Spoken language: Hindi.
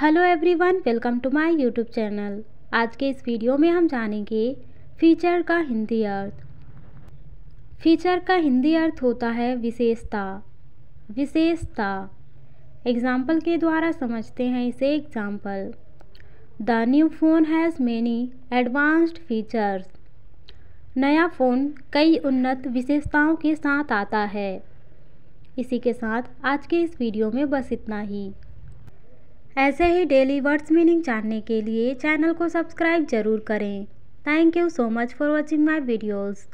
hello everyone welcome to my YouTube channel आज के इस वीडियो में हम जानेंगे फीचर का हिंदी अर्थ फीचर का हिंदी अर्थ होता है विशेषता विशेषता एग्जाम्पल के द्वारा समझते हैं इसे example the new phone has many advanced features नया फ़ोन कई उन्नत विशेषताओं के साथ आता है इसी के साथ आज के इस वीडियो में बस इतना ही ऐसे ही डेली वर्ड्स मीनिंग जानने के लिए चैनल को सब्सक्राइब जरूर करें thank you so much for watching my videos